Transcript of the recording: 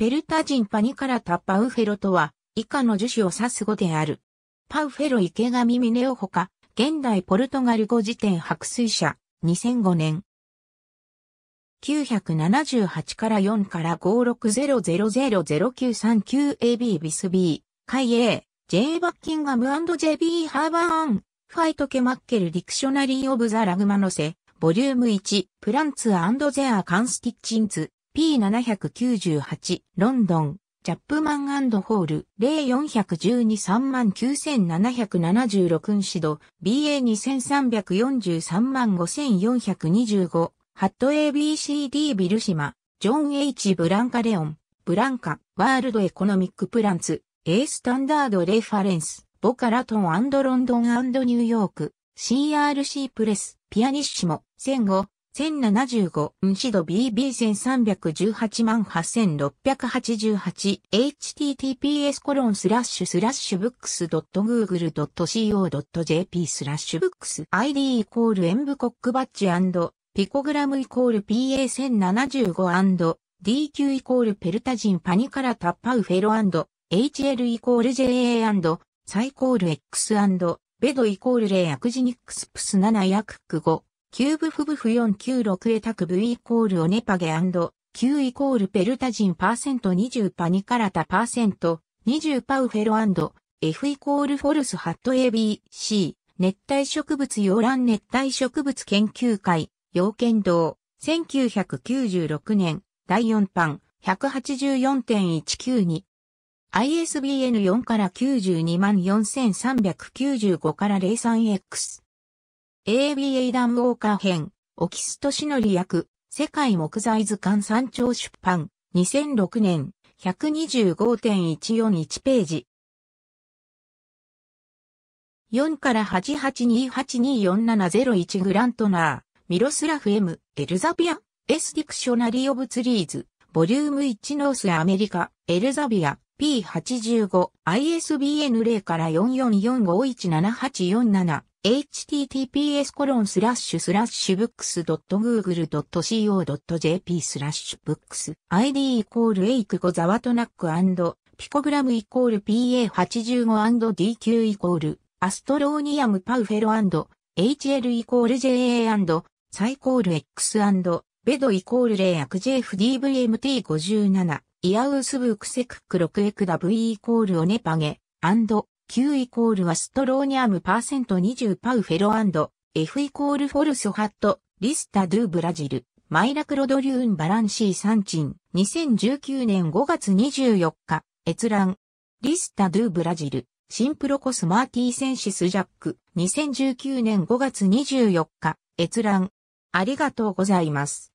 ペルタ人パニカラタパウフェロとは、以下の樹種を指す語である。パウフェロ池上ネオほか、現代ポルトガル語辞典白水社、2005年。978から4から 560000939AB ビス B、海 A、J バッキンガム &JB ハーバーン、ファイトケマッケルディクショナリーオブザラグマノセ、ボリューム1、プランツゼアカンスティッチンズ、P798 ロンドンチャップマンホール041239,776ンシド、BA2343,5425 ハット ABCD ビルシマジョン H ブランカレオンブランカワールドエコノミックプランツ A スタンダードレファレンスボカラトンロンドンニューヨーク CRC プレスピアニッシモ戦後1075ンシド BB1318 万 8688https コロンスラッシュスラッシュブックス .google.co.jp スラッシュブックス ID イコールエンブコックバッジピコグラムイコール PA1075&DQ イコールペルタジンパニカラタッパウフェロ &HL イコール JA& サイコール X& ベドイコールレイアクジニックスプス7ヤクク5キューブフブフ496エタクブイコールオネパゲ &Q イコールペルタ人パーセント20パニカラタパーセント20パウフェロ &F イコールフォルスハット ABC 熱帯植物洋蘭熱帯植物研究会洋剣道1996年第4版184.192 ISBN4 から92万4395から 03X ABA ムウォーカー編、オキストシノリ役、世界木材図鑑山頂出版、2006年、125.141ページ。4から8 8 2 8 2 4 7 0 1グラントナー、ミロスラフ M、エルザビア、S ディクショナリオブツリーズ、ボリューム1ノースアメリカ、エルザビア、P85、ISBN0 から4 4 4 5 1 7 8 4 7 https コロンスラッシュスラッシュブックス .google.co.jp スラッシュブックス ID イコール A クコザワトナックピコグラムイコール PA85&DQ イコールアストローニアムパウフェロ &HL イコール JA& サイコール X& ベドイコールレイアク JFDVMT57 イアウスブークセククロクエクダ V イコールオネパゲアンド Q イコールはストローニアムパーセント20パウフェロアンド F イコールフォルソハットリスタドゥブラジルマイラクロドリューンバランシーサンチン2019年5月24日閲覧リスタドゥブラジルシンプロコスマーティーセンシスジャック2019年5月24日閲覧ありがとうございます。